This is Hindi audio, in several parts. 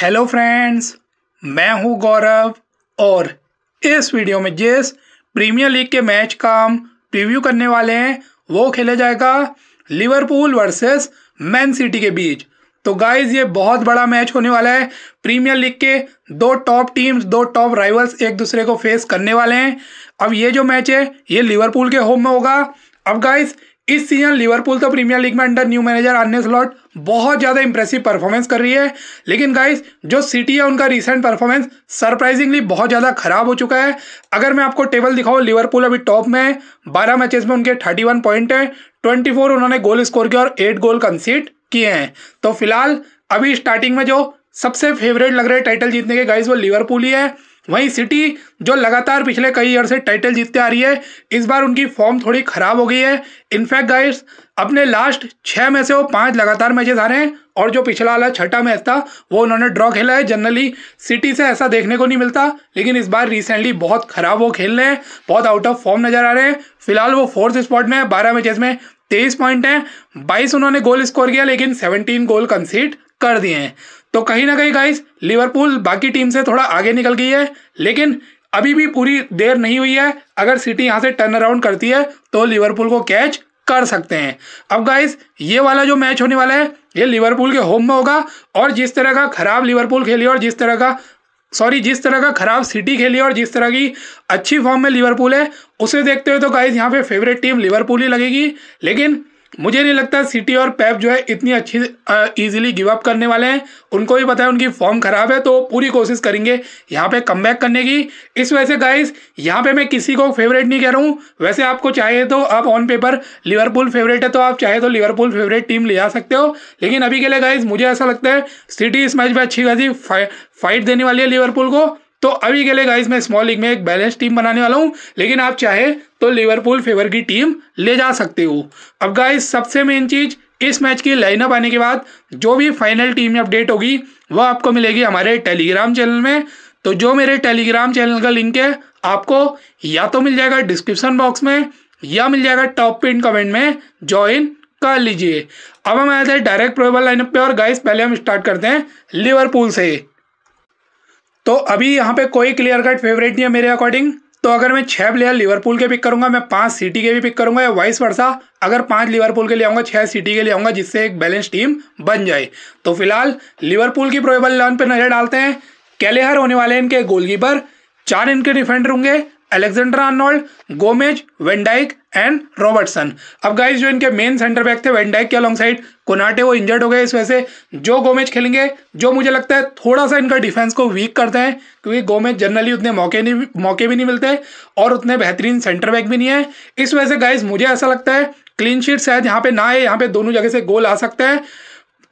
हेलो फ्रेंड्स मैं हूं गौरव और इस वीडियो में जिस प्रीमियर लीग के मैच का हम प्रीव्यू करने वाले हैं वो खेला जाएगा लिवरपूल वर्सेस मैन सिटी के बीच तो गाइज ये बहुत बड़ा मैच होने वाला है प्रीमियर लीग के दो टॉप टीम्स दो टॉप राइवल्स एक दूसरे को फेस करने वाले हैं अब ये जो मैच है ये लिवरपूल के होम में होगा अब गाइज इस सीजन लिवरपूल तो प्रीमियर लीग में अंडर न्यू मैनेजर आने स्लॉट बहुत ज़्यादा इंप्रेसिव परफॉर्मेंस कर रही है लेकिन गाइस जो सिटी है उनका रिसेंट परफॉर्मेंस सरप्राइजिंगली बहुत ज़्यादा खराब हो चुका है अगर मैं आपको टेबल दिखाऊँ लिवरपूल अभी टॉप में है बारह मैचेस में उनके थर्टी वन पॉइंट है ट्वेंटी फोर उन्होंने गोल स्कोर किया और एट गोल कंसीड किए हैं तो फिलहाल अभी स्टार्टिंग में जो सबसे फेवरेट लग रहे टाइटल जीतने के गाइज वो लिवरपूल ही है वहीं सिटी जो लगातार पिछले कई ईयर से टाइटल जीतते आ रही है इस बार उनकी फॉर्म थोड़ी ख़राब हो गई है इनफैक्ट गाइस अपने लास्ट छः में से वो पांच लगातार मैचेस आ रहे हैं और जो पिछला वाला छठा मैच था वो उन्होंने ड्रॉ खेला है जनरली सिटी से ऐसा देखने को नहीं मिलता लेकिन इस बार रिसेंटली बहुत ख़राब वो खेल रहे हैं बहुत आउट ऑफ फॉर्म नज़र आ रहे हैं फिलहाल वो फोर्थ स्पॉट में है बारह मैचेस में तेईस पॉइंट हैं बाईस उन्होंने गोल स्कोर किया लेकिन सेवनटीन गोल कंसीड कर दिए हैं तो कहीं ना कहीं गाइस लिवरपूल बाकी टीम से थोड़ा आगे निकल गई है लेकिन अभी भी पूरी देर नहीं हुई है अगर सिटी यहाँ से टर्न अराउंड करती है तो लिवरपूल को कैच कर सकते हैं अब गाइस ये वाला जो मैच होने वाला है ये लिवरपूल के होम में होगा और जिस तरह का खराब लिवरपूल खेली और जिस तरह का सॉरी जिस तरह का खराब सिटी खेली और जिस तरह की अच्छी फॉर्म में लिवरपूल है उसे देखते हुए तो गाइस यहाँ पे फेवरेट टीम लिवरपूल ही लगेगी लेकिन मुझे नहीं लगता सिटी और पैप जो है इतनी अच्छी इजीली गिव अप करने वाले हैं उनको भी पता है उनकी फॉर्म खराब है तो पूरी कोशिश करेंगे यहाँ पे कम करने की इस वजह से गाइस यहाँ पे मैं किसी को फेवरेट नहीं कह रहा हूँ वैसे आपको चाहिए तो आप ऑन पेपर लिवरपूल फेवरेट है तो आप चाहे तो लिवरपूल फेवरेट टीम ले जा सकते हो लेकिन अभी के लिए गाइज मुझे ऐसा लगता है सिटी इस मैच में अच्छी खासी फाइट देने वाली है लिवरपूल को तो अभी के लिए गाइज मैं स्मॉल लीग में एक बैलेंस टीम बनाने वाला हूँ लेकिन आप चाहे तो लिवरपूल फेवर की टीम ले जा सकते हो अब गाइस सबसे मेन चीज़ इस मैच की लाइनअप आने के बाद जो भी फाइनल टीम अपडेट होगी वह आपको मिलेगी हमारे टेलीग्राम चैनल में तो जो मेरे टेलीग्राम चैनल का लिंक है आपको या तो मिल जाएगा डिस्क्रिप्शन बॉक्स में या मिल जाएगा टॉप पिन कमेंट में ज्वाइन कर लीजिए अब हम आए थे डायरेक्ट प्रोबल लाइनअप पे और गाइस पहले हम स्टार्ट करते हैं लिवरपूल से तो अभी यहाँ पे कोई क्लियर कट फेवरेट नहीं है मेरे अकॉर्डिंग तो अगर मैं छः प्लेयर लिवरपूल के पिक करूंगा मैं पांच सिटी के भी पिक करूंगा या वाइस वर्षा अगर पांच लिवरपूल के ले आऊंगा छः सिटी के ले आऊंगा जिससे एक बैलेंस टीम बन जाए तो फिलहाल लिवरपूल की प्रोबेबल इलेवन पर नजर डालते हैं कैलेहर होने वाले हैं इनके गोलकीपर चार इनके डिफेंडर होंगे Alexander Arnold Gomez Van Dijk and Robertson अब गाइस जो इनके मेन सेंटर बैक थे वेंडाइक के अलॉन्ग साइड कोनाटे वो इंजर्ड हो गए इस वजह से जो गोमेज खेलेंगे जो मुझे लगता है थोड़ा सा इनका डिफेंस को वीक करते हैं क्योंकि गोमेज जनरली उतने मौके नहीं मौके भी नहीं मिलते और उतने बेहतरीन सेंटर बैक भी नहीं है इस वजह से गाइज मुझे ऐसा लगता है क्लीन शीट शायद यहाँ पे ना है यहाँ पे दोनों जगह से गोल आ सकते हैं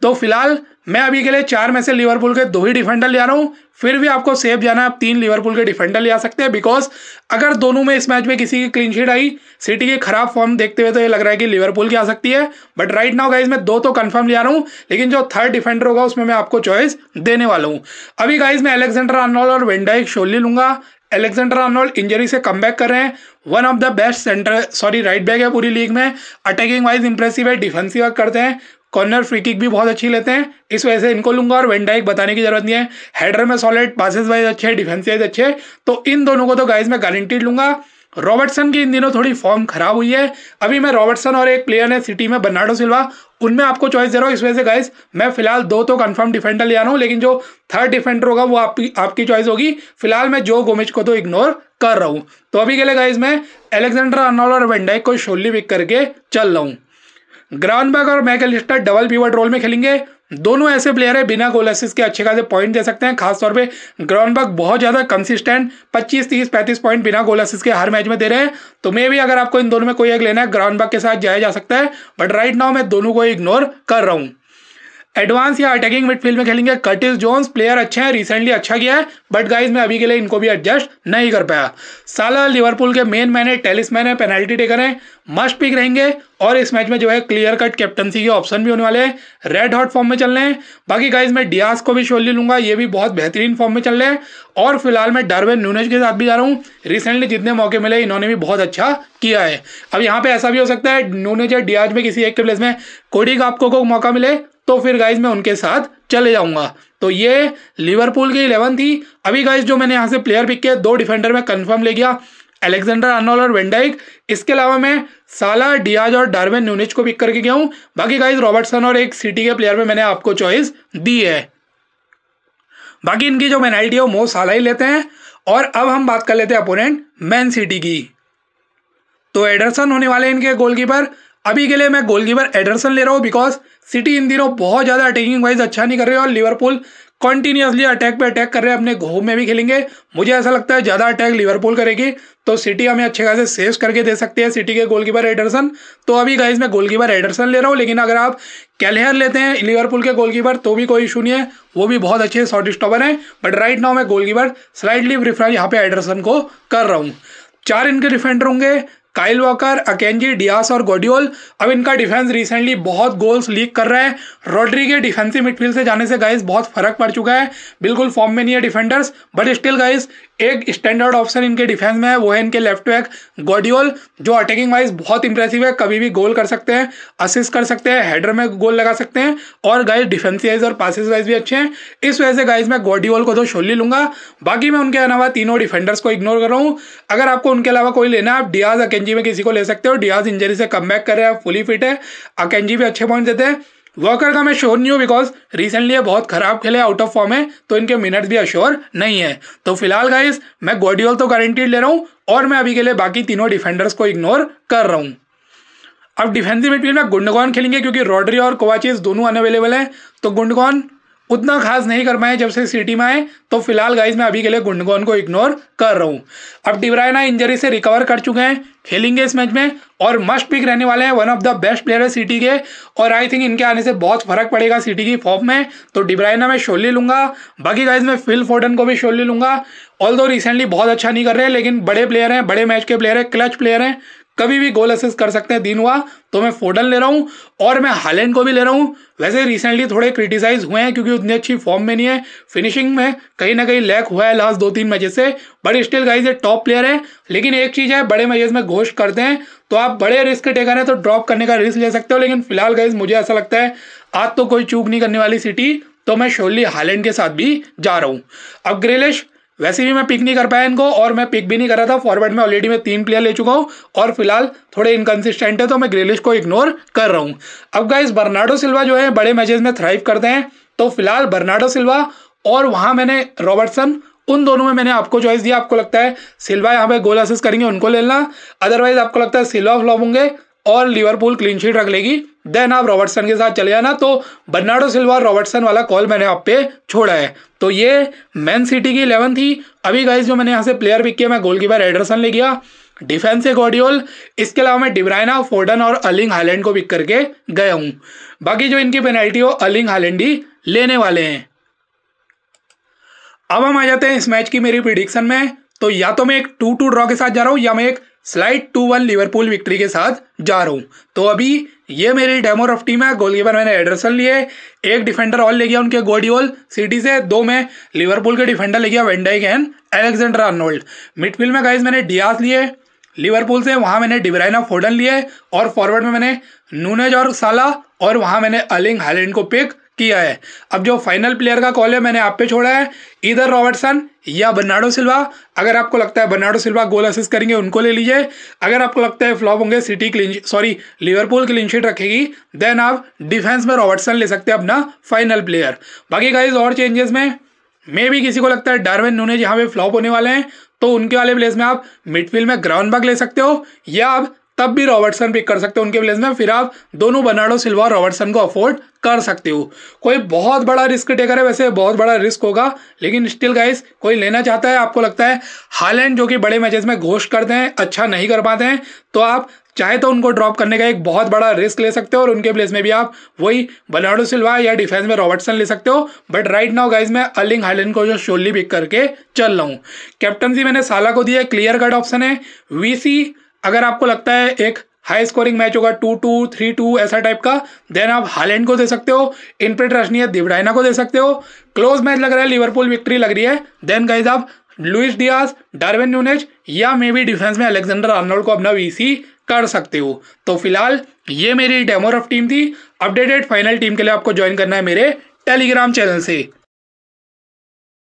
तो फिलहाल मैं अभी के लिए चार में से लिवरपूल के दो ही डिफेंडर ले आ रहा हूँ फिर भी आपको सेफ जाना है आप तीन लिवरपूल के डिफेंडर ले आ सकते हैं बिकॉज अगर दोनों में इस मैच में किसी की क्लीन शीट आई सिटी की खराब फॉर्म देखते हुए तो ये लग रहा है कि लिवरपूल की आ सकती है बट राइट नाउ गाइज मैं दो तो कंफर्म ले आ रहा हूँ लेकिन जो थर्ड डिफेंडर होगा उसमें मैं आपको चॉइस देने वाला हूँ अभी गाइज मैं अलेक्जेंडर आर्नोल और वेंडाइक शोली लूंगा एलेक्जेंडर आर्नोल्ड इंजरी से कम कर रहे हैं one of the best centre sorry right back है पूरी लीग में अटैकिंग वाइज इंप्रेसिव है डिफेंसिव वर्क करते हैं कॉर्नर फ्री किक भी बहुत अच्छी लेते हैं इस वजह से इनको लूंगा और वेंडाइक बताने की जरूरत नहीं है हेडर में सॉलिड पासिस वाइज अच्छे डिफेंस वाइज अच्छे तो इन दोनों को तो गाइज मैं गारंटीड लूंगा रॉबर्टसन की इन दिनों थोड़ी फॉर्म खराब हुई है अभी मैं रॉबर्टसन और एक प्लेयर है सिटी में बर्नाडो सिल्वा उनमें आपको चॉइस दे रहा हूँ इस वजह से गाइस मैं फिलहाल दो तो कंफर्म डिफेंडर ले आ रहा हूँ लेकिन जो थर्ड डिफेंडर होगा वो आपकी आपकी चॉइस होगी फिलहाल मैं जो गोमिज को तो इग्नोर कर रहा हूँ तो अभी के लिए गाइज मैं एलेक्जेंडर अर्नॉल और वेंडाइक को शोली पिक करके चल रहा हूँ ग्राउंडबर्ग और मैकलिस्टर डबल पीवट रोल में खेलेंगे दोनों ऐसे प्लेयर हैं बिना गोल असिस्ट के अच्छे खासे पॉइंट दे सकते हैं खासतौर पे ग्राउंडबर्ग बहुत ज़्यादा कंसिस्टेंट 25 30 35 पॉइंट बिना गोल असिस्ट के हर मैच में दे रहे हैं तो मे भी अगर आपको इन दोनों में कोई एक लेना है ग्राउंडबर्ग के साथ जाया जा सकता है बट राइट नाउ मैं दोनों को इग्नोर कर रहा हूँ एडवांस या अटैकिंग मिडफील्ड में खेलेंगे कर्टिस जोन्स प्लेयर अच्छे हैं रिसेंटली अच्छा किया है बट गाइज मैं अभी के लिए इनको भी एडजस्ट नहीं कर पाया साला लिवरपूल के मेन मैन है टेलिसमैन है पेनल्टी टेकर है मस्ट पिक रहेंगे और इस मैच में जो है क्लियर कट कैप्टनसी के ऑप्शन भी होने वाले हैं रेड हॉट फॉर्म में चल रहे हैं बाकी गाइज मैं डियास को भी शोली लूंगा ये भी बहुत बेहतरीन फॉर्म में चल रहे हैं और फिलहाल मैं डार्विन न्यूनेज के साथ भी जा रहा हूँ रिसेंटली जितने मौके मिले इन्होंने भी बहुत अच्छा किया है अब यहाँ पे ऐसा भी हो सकता है न्यूनेज या डियाज में किसी एक के प्लेस में कोडी का आपको को मौका मिले तो फिर गाइज मैं उनके साथ चले जाऊंगा तो ये लिवरपूल की इलेवन थी अभी गाइज जो मैंने यहाँ से प्लेयर पिक किया दो डिफेंडर में कन्फर्म ले गया एलेक्जेंडर अर्नोल और वेंडाइक इसके अलावा मैं साला डियाज और डार्विन न्यूनिच को पिक करके गया हूँ बाकी गाइज रॉबर्टसन और एक सिटी के प्लेयर में मैंने आपको चॉइस दी है बाकी इनकी जो पेनाल्टी है वो साला ही लेते हैं और अब हम बात कर लेते हैं अपोनेंट मैन सिटी की तो एडरसन होने वाले इनके गोलकीपर अभी के लिए मैं गोलकीपर एडरसन ले रहा हूँ बिकॉज सिटी इन दिनों बहुत ज़्यादा अटैकिंग वाइज अच्छा नहीं कर रही है और लिवरपूल कंटिन्यूसली अटैक पे अटैक कर रहे हैं अपने घोम में भी खेलेंगे मुझे ऐसा लगता है ज़्यादा अटैक लिवरपूल करेगी तो सिटी हमें अच्छे खासे सेव करके दे सकते हैं सिटी के गोलकीपर एडरसन तो अभी गाइज मैं गोलकीपर एडरसन ले रहा हूँ लेकिन अगर आप कैलहर लेते हैं लिवरपूल के गोलकीपर तो भी कोई इशू नहीं है वो भी बहुत अच्छे शॉर्ट स्टॉपर हैं बट राइट नाउ मैं गोलकीपर स्लाइडली प्रिफर यहाँ पे एडरसन को कर रहा हूँ चार इनके डिफेंडर होंगे काइल वॉकर अकेजी डियास और गोडियोल अब इनका डिफेंस रिसेंटली बहुत गोल्स लीक कर रहा है रॉड्री के डिफेंसिव मिडफील्ड से जाने से गाइस बहुत फर्क पड़ चुका है बिल्कुल फॉर्म में नहीं है डिफेंडर्स बट स्टिल गाइस एक स्टैंडर्ड ऑप्शन इनके डिफेंस में है वो है इनके लेफ्ट बैक गोडियोल जो अटैकिंग वाइज बहुत इंप्रेसिव है कभी भी गोल कर सकते हैं असिस्ट कर सकते हैं हेडर में गोल लगा सकते हैं और गाइज डिफेंसिव वाइज और पासिस वाइज भी अच्छे हैं इस वजह से गाइज मैं गोडियोल को तो छोल लूंगा बाकी मैं उनके अलावा तीनों डिफेंडर्स को इग्नोर कर रहा हूँ अगर आपको उनके अलावा कोई लेना है आप डियाज अकेजी में किसी को ले सकते हो डियाज इंजरी से कम बैक कर रहे हैं फुली फिट है अकेजी भी अच्छे पॉइंट देते हैं वॉकर का मैं श्योर नहीं हूँ बिकॉज रिसेंटली ये बहुत खराब खेले आउट ऑफ फॉर्म है तो इनके मिनट भी अश्योर नहीं है तो फिलहाल गाइस मैं गोडियोल तो गारंटीड ले रहा हूँ और मैं अभी के लिए बाकी तीनों डिफेंडर्स को इग्नोर कर रहा हूँ अब डिफेंसिव मिडफील्ड में गुंडगौन खेलेंगे क्योंकि रॉड्री और कोवाचिस दोनों अनअवेलेबल हैं तो गुंडगौन उतना खास नहीं कर पाए जब से सिटी में आए तो फिलहाल गाइज मैं अभी के लिए गुंडगोन को इग्नोर कर रहा हूँ अब डिब्रायना इंजरी से रिकवर कर चुके हैं खेलेंगे इस मैच में और मस्ट पिक रहने वाले हैं one of the best player है सिटी के और आई थिंक इनके आने से बहुत फर्क पड़ेगा सिटी की फॉर्म में तो डिब्रायना में शोली लूंगा बाकी गाइज मैं फिल फोर्डन को भी शोली लूंगा ऑल दो रिसेंटली बहुत अच्छा नहीं कर रहे लेकिन बड़े प्लेयर हैं बड़े मैच के प्लेयर हैं क्लच प्लेयर हैं कभी भी गोल असिस्ट कर सकते हैं दिन हुआ तो मैं फोडन ले रहा हूँ और मैं हालैंड को भी ले रहा हूँ वैसे रिसेंटली थोड़े क्रिटिसाइज हुए हैं क्योंकि उतनी अच्छी फॉर्म में नहीं है फिनिशिंग में कहीं ना कहीं लैक हुआ है लास्ट दो तीन मैचेस से बट स्टिल गाइज ये टॉप प्लेयर है लेकिन एक चीज़ है बड़े मैचेज में घोष करते हैं तो आप बड़े रिस्क टेकर हैं तो ड्रॉप करने का रिस्क ले सकते हो लेकिन फिलहाल गाइज मुझे ऐसा लगता है आज तो कोई चूक नहीं करने वाली सिटी तो मैं शोली हालैंड के साथ भी जा रहा हूँ अब ग्रेलिश वैसे भी मैं पिक नहीं कर पाया इनको और मैं पिक भी नहीं कर रहा था फॉरवर्ड में ऑलरेडी मैं तीन प्लेयर ले चुका हूँ और फिलहाल थोड़े इनकन्सिस्टेंट है तो मैं ग्रेलिश को इग्नोर कर रहा हूँ अब गाइज बर्नाडो सिल्वा जो है बड़े मैचेस में थ्राइव करते हैं तो फिलहाल बर्नाडो सिल्वा और वहाँ मैंने रॉबर्टसन उन दोनों में मैंने आपको चॉइस दिया आपको लगता है सिल्वा यहाँ पे गोल असिस्ट करेंगे उनको ले लेना अदरवाइज आपको लगता है सिल्वा फ्लॉप होंगे और लिवरपूल क्लीन शीट रख लेगी देन आप रॉबर्टसन के साथ चले जाना तो बर्नाडो सिल्वा रॉबर्टसन वाला कॉल मैंने आप पे छोड़ा है तो ये मैन सिटी की इलेवन थी अभी गाइज जो मैंने यहाँ से प्लेयर पिक किया मैं गोलकीपर एडरसन ले गया डिफेंस से गॉडियोल इसके अलावा मैं डिब्राइना फोर्डन और अलिंग हालैंड को पिक करके गया हूँ बाकी जो इनकी पेनल्टी हो अलिंग हालैंड ही लेने वाले हैं अब हम आ जाते हैं इस मैच की मेरी प्रिडिक्शन में तो या तो मैं एक टू टू ड्रॉ के साथ जा रहा हूँ या मैं एक slight two one Liverpool victory के साथ जा रहा हूँ तो अभी ये मेरी डेमो टीम है गोलकीपर मैंने एडरसन लिए एक डिफेंडर ऑल ले गया उनके गोडियोल सिटी से दो में लिवरपूल के डिफेंडर ले गया Van Dijk and Alexander Arnold midfield में गाइज मैंने डियास लिए लिवरपूल से वहाँ मैंने डिब्राइना फोर्डन लिए और फॉरवर्ड में मैंने नूनेज और साला और वहाँ मैंने अलिंग हालैंड को पिक किया है अब जो फाइनल प्लेयर का कॉल है मैंने आप पे छोड़ा है इधर रॉबर्टसन या बर्नाडो सिल्वा अगर आपको लगता है बर्नाडो सिल्वा गोल असिस्ट करेंगे उनको ले लीजिए अगर आपको लगता है फ्लॉप होंगे city clean sorry Liverpool clean sheet रखेगी देन आप डिफेंस में रॉबर्टसन ले सकते हैं अपना फाइनल प्लेयर बाकी गाइज और चेंजेस में मे भी किसी को लगता है डार्विन नूनेज यहाँ पे फ्लॉप होने वाले हैं तो उनके वाले प्लेस में आप मिडफील्ड में ग्राउंड बग ले सकते हो या आप तब भी रॉबर्टसन पिक कर सकते हो उनके प्लेस में फिर आप दोनों बर्नाडो सिल्वा और रॉबर्टसन को अफोर्ड कर सकते हो कोई बहुत बड़ा रिस्क टेकर है वैसे बहुत बड़ा रिस्क होगा लेकिन स्टिल गाइस कोई लेना चाहता है आपको लगता है हालैंड जो कि बड़े मैचेस में घोष करते हैं अच्छा नहीं कर पाते हैं तो आप चाहे तो उनको ड्रॉप करने का एक बहुत बड़ा रिस्क ले सकते हो और उनके प्लेस में भी आप वही बर्नाडो सिल्वा या डिफेंस में रॉबर्टसन ले सकते हो बट राइट नाउ गाइज मैं अलिंग हाइलैंड को जो शोली पिक करके चल रहा हूँ कैप्टनसी मैंने साला को दी है क्लियर कट ऑप्शन है वीसी अगर आपको लगता है एक हाई स्कोरिंग मैच होगा टू टू थ्री टू ऐसा टाइप का देन आप हालैंड को दे सकते हो इन रशनीय दिवडाइना को दे सकते हो क्लोज मैच लग रहा है लिवरपूल विक्ट्री लग रही है देन गाइज आप लुइस डियाज डार्विन न्यूनेज या मे बी डिफेंस में अलेक्जेंडर आर्नोल्ड को अपना वीसी कर सकते हो तो फिलहाल ये मेरी डेमो रफ टीम थी अपडेटेड फाइनल टीम के लिए आपको ज्वाइन करना है मेरे टेलीग्राम चैनल से